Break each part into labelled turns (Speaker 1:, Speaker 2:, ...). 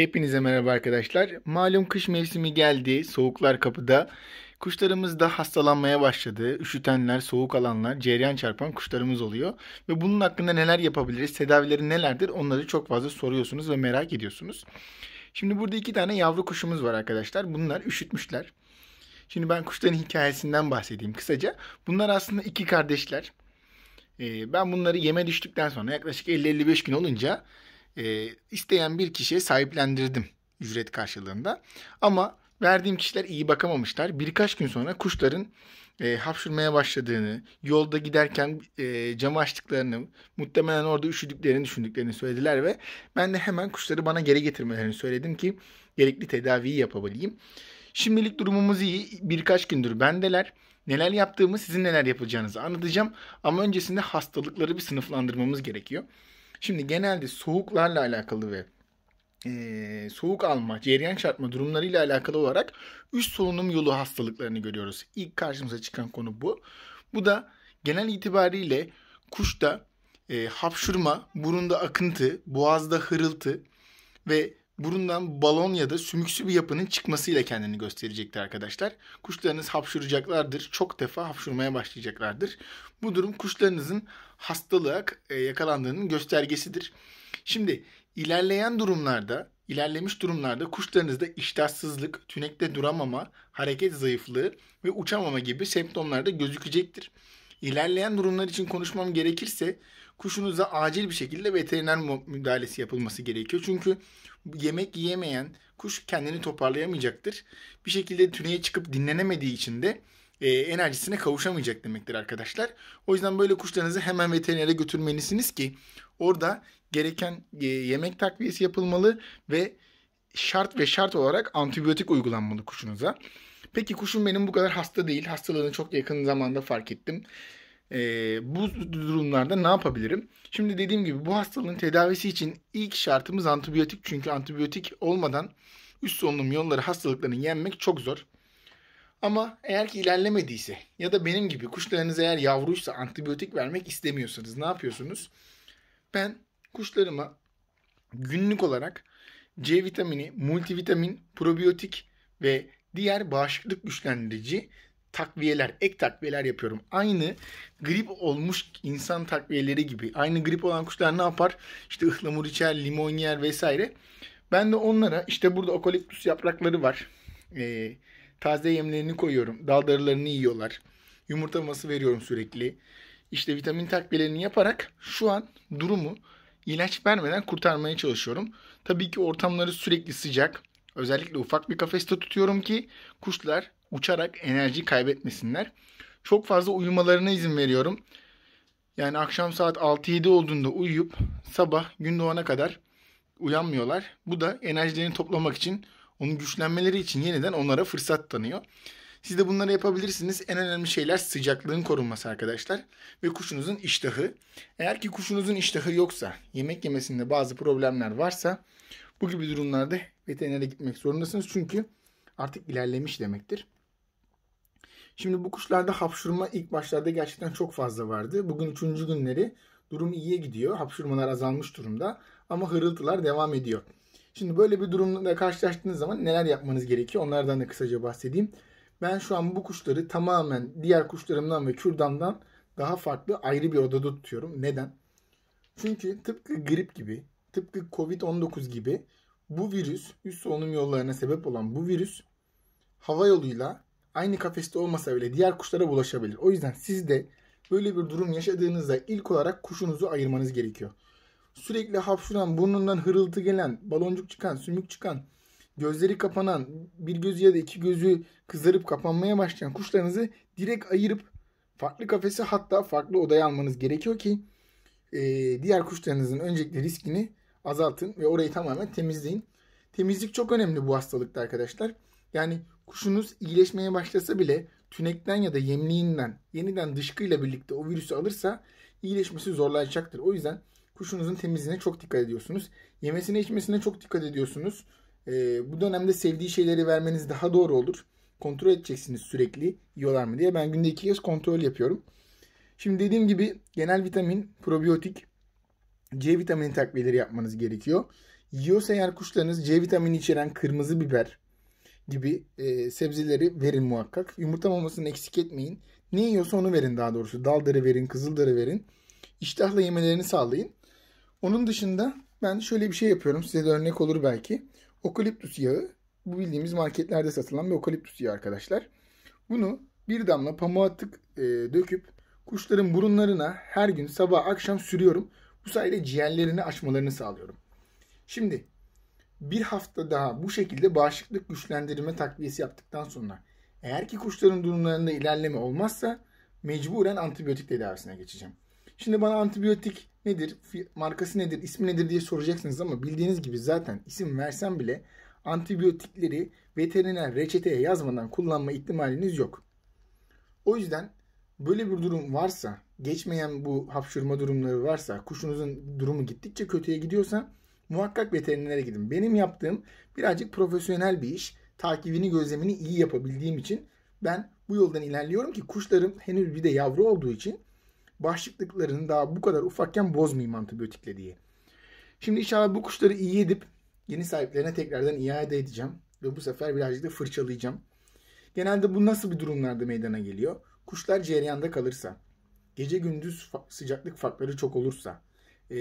Speaker 1: Hepinize merhaba arkadaşlar. Malum kış mevsimi geldi. Soğuklar kapıda. Kuşlarımız da hastalanmaya başladı. Üşütenler, soğuk alanlar, cereyan çarpan kuşlarımız oluyor. Ve bunun hakkında neler yapabiliriz, tedavileri nelerdir onları çok fazla soruyorsunuz ve merak ediyorsunuz. Şimdi burada iki tane yavru kuşumuz var arkadaşlar. Bunlar üşütmüşler. Şimdi ben kuşların hikayesinden bahsedeyim kısaca. Bunlar aslında iki kardeşler. Ee, ben bunları yeme düştükten sonra yaklaşık 50-55 gün olunca e, isteyen bir kişiye sahiplendirdim ücret karşılığında. Ama verdiğim kişiler iyi bakamamışlar. Birkaç gün sonra kuşların e, hapşurmaya başladığını, yolda giderken e, camı açtıklarını, muhtemelen orada üşüdüklerini düşündüklerini söylediler ve ben de hemen kuşları bana geri getirmelerini söyledim ki gerekli tedaviyi yapabileyim. Şimdilik durumumuz iyi. Birkaç gündür bendeler. Neler yaptığımı, sizin neler yapacağınızı anlatacağım. Ama öncesinde hastalıkları bir sınıflandırmamız gerekiyor. Şimdi genelde soğuklarla alakalı ve e, soğuk alma, cereyan çarpma durumlarıyla alakalı olarak üst solunum yolu hastalıklarını görüyoruz. İlk karşımıza çıkan konu bu. Bu da genel itibariyle kuşta e, hapşurma, burunda akıntı, boğazda hırıltı ve burundan balon ya da sümüksü bir yapının çıkmasıyla kendini gösterecektir arkadaşlar. Kuşlarınız hapşuracaklardır. Çok defa hapşurmaya başlayacaklardır. Bu durum kuşlarınızın hastalığa e, yakalandığının göstergesidir. Şimdi ilerleyen durumlarda, ilerlemiş durumlarda kuşlarınızda iştahsızlık, tünekte duramama, hareket zayıflığı ve uçamama gibi semptomlar da gözükecektir. İlerleyen durumlar için konuşmam gerekirse kuşunuza acil bir şekilde veteriner müdahalesi yapılması gerekiyor. Çünkü yemek yiyemeyen kuş kendini toparlayamayacaktır. Bir şekilde tüneye çıkıp dinlenemediği için de e, enerjisine kavuşamayacak demektir arkadaşlar. O yüzden böyle kuşlarınızı hemen veterinere götürmelisiniz ki orada gereken e, yemek takviyesi yapılmalı ve şart ve şart olarak antibiyotik uygulanmalı kuşunuza. Peki kuşum benim bu kadar hasta değil. Hastalığını çok yakın zamanda fark ettim. Ee, bu durumlarda ne yapabilirim? Şimdi dediğim gibi bu hastalığın tedavisi için ilk şartımız antibiyotik. Çünkü antibiyotik olmadan üst solunum yolları hastalıklarını yenmek çok zor. Ama eğer ki ilerlemediyse ya da benim gibi kuşlarınız eğer yavruysa antibiyotik vermek istemiyorsanız ne yapıyorsunuz? Ben kuşlarıma günlük olarak C vitamini, multivitamin, probiyotik ve diğer bağışıklık güçlendirici takviyeler, ek takviyeler yapıyorum. Aynı grip olmuş insan takviyeleri gibi. Aynı grip olan kuşlar ne yapar? İşte ıhlamur içer, limon yer vesaire. Ben de onlara işte burada okoliptüs yaprakları var. Ee, taze yemlerini koyuyorum. Dal darılarını yiyorlar. Yumurta maması veriyorum sürekli. İşte vitamin takviyelerini yaparak şu an durumu ilaç vermeden kurtarmaya çalışıyorum. Tabii ki ortamları sürekli sıcak. Özellikle ufak bir kafeste tutuyorum ki kuşlar uçarak enerji kaybetmesinler. Çok fazla uyumalarına izin veriyorum. Yani akşam saat 6-7 olduğunda uyuyup sabah gün doğana kadar uyanmıyorlar. Bu da enerjilerini toplamak için, onun güçlenmeleri için yeniden onlara fırsat tanıyor. Siz de bunları yapabilirsiniz. En önemli şeyler sıcaklığın korunması arkadaşlar ve kuşunuzun iştahı. Eğer ki kuşunuzun iştahı yoksa, yemek yemesinde bazı problemler varsa bu gibi durumlarda veterinere gitmek zorundasınız. Çünkü artık ilerlemiş demektir. Şimdi bu kuşlarda hapşurma ilk başlarda gerçekten çok fazla vardı. Bugün üçüncü günleri durum iyiye gidiyor. Hapşurmalar azalmış durumda ama hırıltılar devam ediyor. Şimdi böyle bir durumla karşılaştığınız zaman neler yapmanız gerekiyor? Onlardan da kısaca bahsedeyim. Ben şu an bu kuşları tamamen diğer kuşlarımdan ve kürdandan daha farklı ayrı bir odada tutuyorum. Neden? Çünkü tıpkı grip gibi tıpkı Covid-19 gibi bu virüs, üst solunum yollarına sebep olan bu virüs hava yoluyla aynı kafeste olmasa bile diğer kuşlara bulaşabilir. O yüzden siz de böyle bir durum yaşadığınızda ilk olarak kuşunuzu ayırmanız gerekiyor. Sürekli hapşuran, burnundan hırıltı gelen, baloncuk çıkan, sümük çıkan, gözleri kapanan, bir gözü ya da iki gözü kızarıp kapanmaya başlayan kuşlarınızı direkt ayırıp farklı kafese hatta farklı odaya almanız gerekiyor ki e, diğer kuşlarınızın öncelikle riskini azaltın ve orayı tamamen temizleyin. Temizlik çok önemli bu hastalıkta arkadaşlar. Yani kuşunuz iyileşmeye başlasa bile tünekten ya da yemliğinden yeniden dışkıyla birlikte o virüsü alırsa iyileşmesi zorlayacaktır. O yüzden kuşunuzun temizliğine çok dikkat ediyorsunuz. Yemesine içmesine çok dikkat ediyorsunuz. Ee, bu dönemde sevdiği şeyleri vermeniz daha doğru olur. Kontrol edeceksiniz sürekli yiyorlar mı diye. Ben günde iki kez kontrol yapıyorum. Şimdi dediğim gibi genel vitamin, probiyotik, C vitamini takviyeleri yapmanız gerekiyor. Yiyorsa eğer kuşlarınız C vitamini içeren kırmızı biber gibi e, sebzeleri verin muhakkak. Yumurta mamasını eksik etmeyin. Ne yiyorsa onu verin daha doğrusu. Daldarı verin, kızıldarı verin. İştahla yemelerini sağlayın. Onun dışında ben şöyle bir şey yapıyorum. Size de örnek olur belki. Okaliptüs yağı. Bu bildiğimiz marketlerde satılan bir okaliptüs yağı arkadaşlar. Bunu bir damla pamuğa tık e, döküp kuşların burunlarına her gün sabah akşam sürüyorum. Bu sayede ciğerlerini açmalarını sağlıyorum. Şimdi bir hafta daha bu şekilde bağışıklık güçlendirme takviyesi yaptıktan sonra eğer ki kuşların durumlarında ilerleme olmazsa mecburen antibiyotik tedavisine geçeceğim. Şimdi bana antibiyotik nedir, markası nedir, ismi nedir diye soracaksınız ama bildiğiniz gibi zaten isim versem bile antibiyotikleri veteriner reçeteye yazmadan kullanma ihtimaliniz yok. O yüzden Böyle bir durum varsa, geçmeyen bu hapşurma durumları varsa, kuşunuzun durumu gittikçe kötüye gidiyorsa muhakkak veterinere gidin. Benim yaptığım birazcık profesyonel bir iş. Takibini, gözlemini iyi yapabildiğim için ben bu yoldan ilerliyorum ki kuşlarım henüz bir de yavru olduğu için başlıklıklarını daha bu kadar ufakken bozmayayım antibiyotikle diye. Şimdi inşallah bu kuşları iyi edip yeni sahiplerine tekrardan iade edeceğim. Ve bu sefer birazcık da fırçalayacağım. Genelde bu nasıl bir durumlarda meydana geliyor? Kuşlar cereyanda kalırsa, gece gündüz fa- sıcaklık farkları çok olursa, e,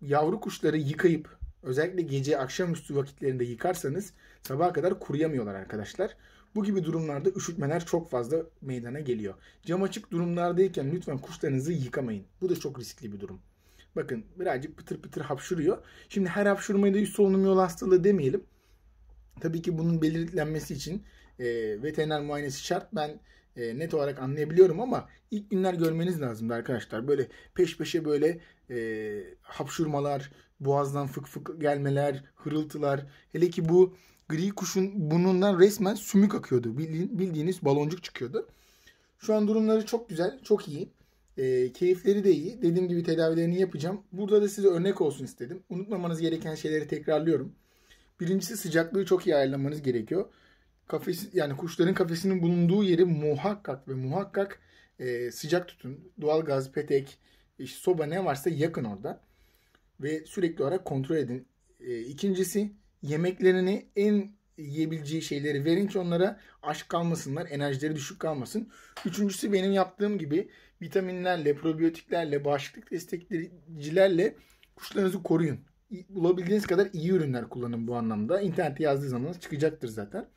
Speaker 1: yavru kuşları yıkayıp özellikle gece akşamüstü vakitlerinde yıkarsanız sabaha kadar kuruyamıyorlar arkadaşlar. Bu gibi durumlarda üşütmeler çok fazla meydana geliyor. Cam açık durumlardayken lütfen kuşlarınızı yıkamayın. Bu da çok riskli bir durum. Bakın birazcık pıtır pıtır hapşuruyor. Şimdi her hapşurmayı da üst solunum yolu hastalığı demeyelim. Tabii ki bunun belirlenmesi için e, veteriner muayenesi şart. Ben e, net olarak anlayabiliyorum ama ilk günler görmeniz lazımdı arkadaşlar. Böyle peş peşe böyle e, hapşurmalar, boğazdan fık fık gelmeler, hırıltılar. Hele ki bu gri kuşun burnundan resmen sümük akıyordu. Bildiğiniz baloncuk çıkıyordu. Şu an durumları çok güzel, çok iyi. E, keyifleri de iyi. Dediğim gibi tedavilerini yapacağım. Burada da size örnek olsun istedim. Unutmamanız gereken şeyleri tekrarlıyorum. Birincisi sıcaklığı çok iyi ayarlamanız gerekiyor kafesi yani kuşların kafesinin bulunduğu yeri muhakkak ve muhakkak e, sıcak tutun. Doğalgaz, petek, işte soba ne varsa yakın orada ve sürekli olarak kontrol edin. E, ikincisi yemeklerini en yiyebileceği şeyleri verin ki onlara aç kalmasınlar, enerjileri düşük kalmasın. Üçüncüsü benim yaptığım gibi vitaminlerle, probiyotiklerle, bağışıklık destekleyicilerle kuşlarınızı koruyun. Bulabildiğiniz kadar iyi ürünler kullanın bu anlamda. İnternete yazdığı zaman çıkacaktır zaten.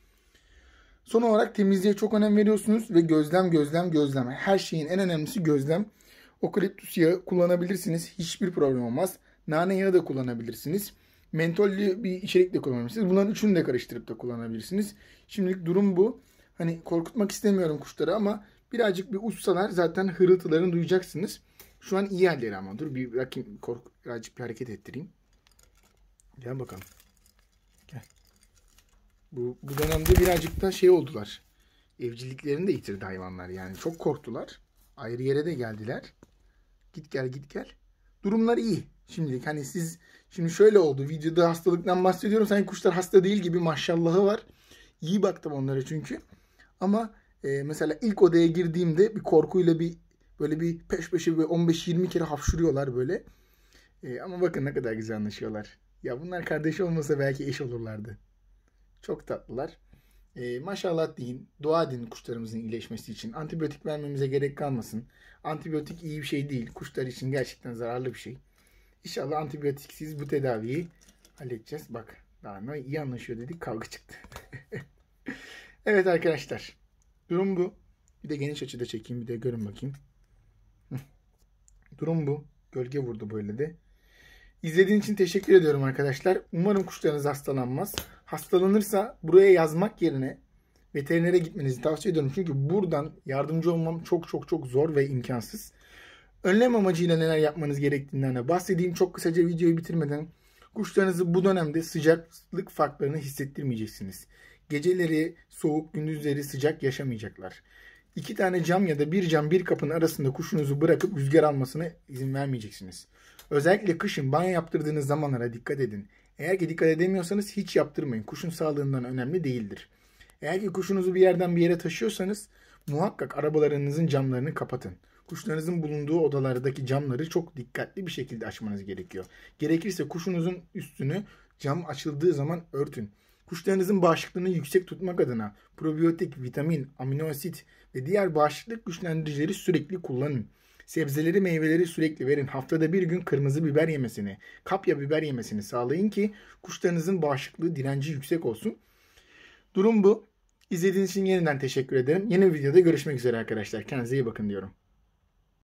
Speaker 1: Son olarak temizliğe çok önem veriyorsunuz ve gözlem gözlem gözlem. Her şeyin en önemlisi gözlem. Okaliptüs yağı kullanabilirsiniz. Hiçbir problem olmaz. Nane yağı da kullanabilirsiniz. Mentollü bir içerik de kullanabilirsiniz. Bunların üçünü de karıştırıp da kullanabilirsiniz. Şimdilik durum bu. Hani korkutmak istemiyorum kuşları ama birazcık bir uçsalar zaten hırıltılarını duyacaksınız. Şu an iyi halleri ama dur bir bırakayım kork birazcık bir hareket ettireyim. Gel bakalım. Gel. Bu, bu dönemde birazcık da şey oldular. Evciliklerini de yitirdi hayvanlar yani. Çok korktular. Ayrı yere de geldiler. Git gel git gel. Durumlar iyi. Şimdilik hani siz şimdi şöyle oldu. Videoda hastalıktan bahsediyorum. Sanki kuşlar hasta değil gibi maşallahı var. İyi baktım onlara çünkü. Ama e, mesela ilk odaya girdiğimde bir korkuyla bir böyle bir peş peşe bir 15-20 kere hapşuruyorlar böyle. E, ama bakın ne kadar güzel anlaşıyorlar. Ya bunlar kardeş olmasa belki eş olurlardı. Çok tatlılar. E, maşallah deyin, dua edin kuşlarımızın iyileşmesi için. Antibiyotik vermemize gerek kalmasın. Antibiyotik iyi bir şey değil. Kuşlar için gerçekten zararlı bir şey. İnşallah antibiyotiksiz bu tedaviyi halledeceğiz. Bak daha ne iyi anlaşıyor dedik kavga çıktı. evet arkadaşlar. Durum bu. Bir de geniş açıda çekeyim bir de görün bakayım. Durum bu. Gölge vurdu böyle de. İzlediğiniz için teşekkür ediyorum arkadaşlar. Umarım kuşlarınız hastalanmaz. Hastalanırsa buraya yazmak yerine veterinere gitmenizi tavsiye ediyorum. Çünkü buradan yardımcı olmam çok çok çok zor ve imkansız. Önlem amacıyla neler yapmanız gerektiğinden bahsedeyim. Çok kısaca videoyu bitirmeden kuşlarınızı bu dönemde sıcaklık farklarını hissettirmeyeceksiniz. Geceleri soğuk, gündüzleri sıcak yaşamayacaklar. İki tane cam ya da bir cam bir kapının arasında kuşunuzu bırakıp rüzgar almasına izin vermeyeceksiniz. Özellikle kışın banyo yaptırdığınız zamanlara dikkat edin. Eğer ki dikkat edemiyorsanız hiç yaptırmayın. Kuşun sağlığından önemli değildir. Eğer ki kuşunuzu bir yerden bir yere taşıyorsanız muhakkak arabalarınızın camlarını kapatın. Kuşlarınızın bulunduğu odalardaki camları çok dikkatli bir şekilde açmanız gerekiyor. Gerekirse kuşunuzun üstünü cam açıldığı zaman örtün. Kuşlarınızın bağışıklığını yüksek tutmak adına probiyotik, vitamin, amino asit ve diğer bağışıklık güçlendiricileri sürekli kullanın. Sebzeleri meyveleri sürekli verin. Haftada bir gün kırmızı biber yemesini, kapya biber yemesini sağlayın ki kuşlarınızın bağışıklığı direnci yüksek olsun. Durum bu. İzlediğiniz için yeniden teşekkür ederim. Yeni bir videoda görüşmek üzere arkadaşlar. Kendinize iyi bakın diyorum.